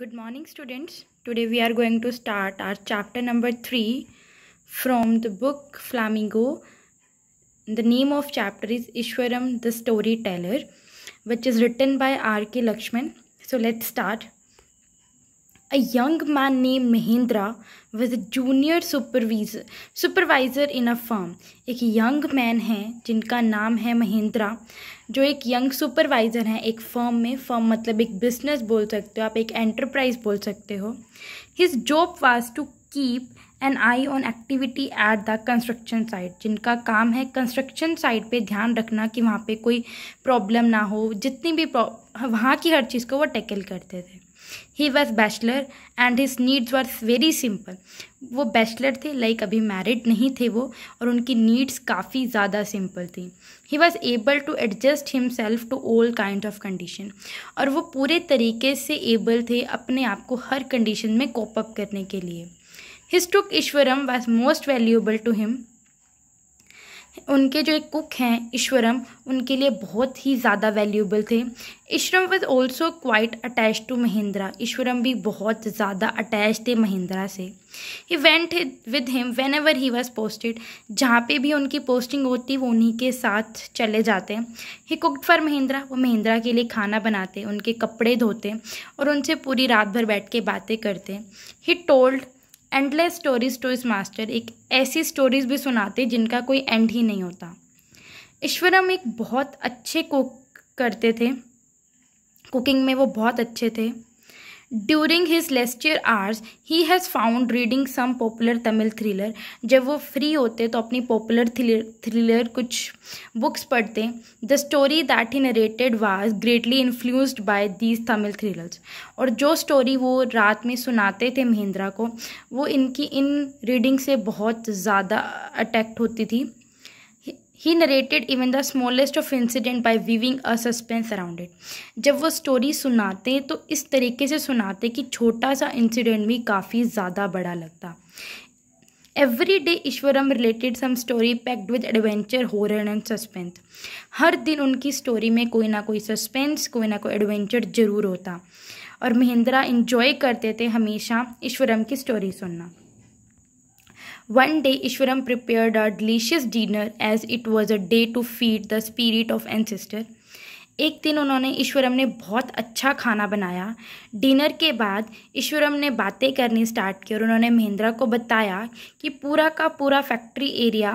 good morning students today we are going to start our chapter number 3 from the book flamingo the name of chapter is ishwaram the storyteller which is written by rk lakshman so let's start a young man named Mahendra was a junior supervisor supervisor in a firm. एक young man है जिनका नाम है महेंद्रा जो एक young supervisor हैं एक firm में फर्म मतलब एक बिजनेस बोल सकते हो आप एक एंटरप्राइज बोल सकते हो his job was to keep an eye on activity at the construction site जिनका काम है कंस्ट्रक्शन साइट पे ध्यान रखना कि वहाँ पे कोई प्रॉब्लम ना हो जितनी भी वहाँ की हर चीज़ को वो टैकल करते थे he was bachelor and his needs were very simple वो बैचलर थे लाइक like अभी मैरिड नहीं थे वो और उनकी नीड्स काफ़ी ज़्यादा सिंपल थी he was able to adjust himself to all kind of condition और वो पूरे तरीके से एबल थे अपने आप को हर कंडीशन में कोप अप करने के लिए his cook Eshwaram was most valuable to him उनके जो एक कुक हैं ईश्वरम उनके लिए बहुत ही ज़्यादा वैल्यूबल थे Eshwaram was also quite attach to Mahindra Eshwaram भी बहुत ज़्यादा अटैच थे महिंद्रा से he went with him whenever he was posted जहाँ पे भी उनकी पोस्टिंग होती वो उन्हीं के साथ चले जाते हैं ही कुकड फॉर महिंद्रा वो महिंद्रा के लिए खाना बनाते उनके कपड़े धोते और उनसे पूरी रात भर बैठ के बातें करते he told endless stories to his master एक ऐसी स्टोरीज भी सुनाते जिनका कोई एंड ही नहीं होता ईश्वरम एक बहुत अच्छे कुक करते थे कुकिंग में वो बहुत अच्छे थे during his leisure hours he has found reading some popular Tamil thriller जब वो फ्री होते तो अपनी पॉपुलर थ्रिलर कुछ बुक्स पढ़ते the story that he narrated was greatly influenced by these Tamil thrillers और जो स्टोरी वो रात में सुनाते थे महिंद्रा को वो इनकी इन रीडिंग से बहुत ज़्यादा अटैक्ट होती थी he narrated even the smallest of incident by weaving a suspense around it जब वो स्टोरी सुनाते हैं तो इस तरीके से सुनाते कि छोटा सा इंसिडेंट भी काफ़ी ज़्यादा बड़ा लगता every day Eshwaram related some story packed with adventure horror and suspense हर दिन उनकी स्टोरी में कोई ना कोई सस्पेंस कोई ना कोई एडवेंचर जरूर होता और महिंद्रा इन्जॉय करते थे हमेशा ईश्वरम की स्टोरी सुनना One day, Ishwaram prepared a delicious dinner as it was a day to feed the spirit of ancestor. एक दिन उन्होंने ईश्वरम ने बहुत अच्छा खाना बनाया डिनर के बाद ईश्वरम ने बातें करनी स्टार्ट की और उन्होंने महिंद्रा को बताया कि पूरा का पूरा फैक्ट्री एरिया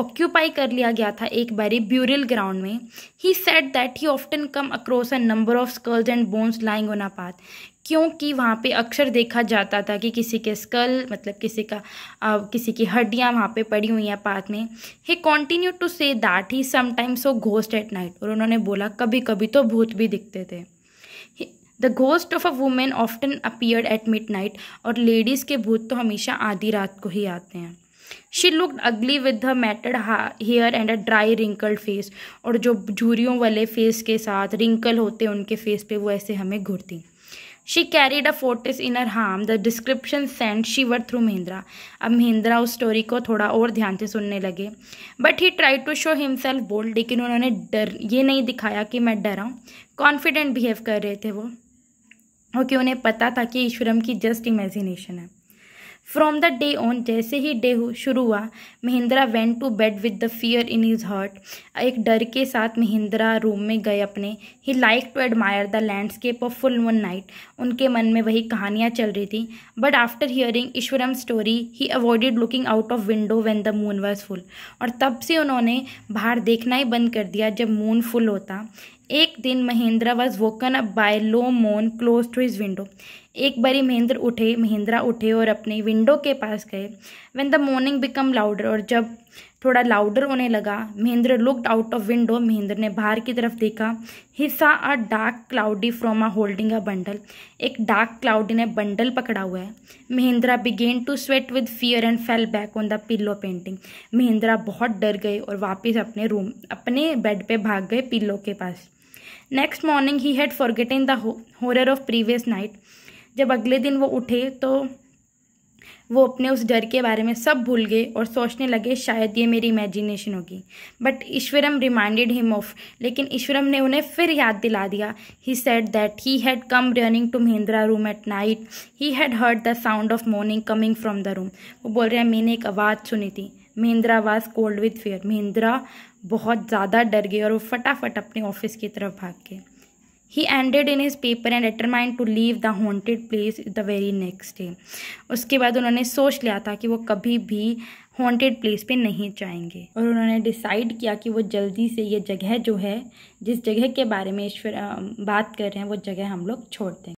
ऑक्यूपाई कर लिया गया था एक बारी ब्यूरल ग्राउंड में he said that he often come across a number of skulls and bones lying on a path क्योंकि वहाँ पे अक्सर देखा जाता था कि किसी के स्कल मतलब किसी का आ, किसी की हड्डियाँ वहाँ पे पड़ी हुई हैं पाथ में he continue to say that he sometimes saw ghost at night और उन्होंने बोला कभी कभी तो भूत भी दिखते थे the ghost of a women often appeared at midnight और लेडीज़ के भूत तो हमेशा आधी रात को ही आते हैं she looked ugly with the matted hair and a dry wrinkled face और जो झूरियों वाले फेस के साथ रिंकल होते उनके फेस पे वो ऐसे हमें घुरती She carried a fortis in her arm. The description sent shiver through Mahindra. अब महिंद्रा उस स्टोरी को थोड़ा और ध्यान से सुनने लगे but he try to show himself bold लेकिन उन्होंने डर ये नहीं दिखाया कि मैं डरा कॉन्फिडेंट बिहेव कर रहे थे वो क्योंकि उन्हें पता था कि ईश्वरम की जस्ट इमेजिनेशन है फ्रॉम द डे ऑन जैसे ही डे शुरू हुआ Mahindra went to bed with the fear in his heart एक डर के साथ महिंद्रा रूम में गए अपने he like to admire the landscape of full moon night उनके मन में वही कहानियाँ चल रही थी but after hearing Eshwaram story he avoided looking out of window when the moon was full और तब से उन्होंने बाहर देखना ही बंद कर दिया जब मून फुल होता एक दिन Mahendra was woken up by low moan close to his window एक बारी महेंद्र उठे महेंद्रा उठे और अपने विंडो के पास गए when the moaning become louder और जब थोड़ा लाउडर होने लगा Mahendra looked out of window Mahendra ने बाहर की तरफ देखा he saw a dark cloudy form a holding a bundle एक डार्क क्लाउडी ने बंडल पकड़ा हुआ है Mahendra began to sweat with fear and fell back on the pillow panting Mahendra बहुत डर गए और वापस अपने रूम अपने बेड पे भाग गए पिल्लो के पास next morning he had forgetting the horror of previous night जब अगले दिन वो उठे तो वो अपने उस डर के बारे में सब भूल गए और सोचने लगे शायद ये मेरी इमेजिनेशन होगी but Eshwaram reminded him of लेकिन ईश्वरम ने उन्हें फिर याद दिला दिया he said that he had come running to Mahindra room at night he had heard the sound of moaning coming from the room वो बोल रहे हैं मैंने एक आवाज़ सुनी थी Mahindra was cold with fear Mahindra बहुत ज़्यादा डर गए और वो फटाफट अपने ऑफिस की तरफ भाग गए he ended in his paper and determined to leave the haunted place the very next day उसके बाद उन्होंने सोच लिया था कि वो कभी भी हॉन्टेड प्लेस पे नहीं जाएंगे और उन्होंने डिसाइड किया कि वो जल्दी से ये जगह जो है जिस जगह के बारे में ईश्वर बात कर रहे हैं वो जगह हम लोग छोड़ दें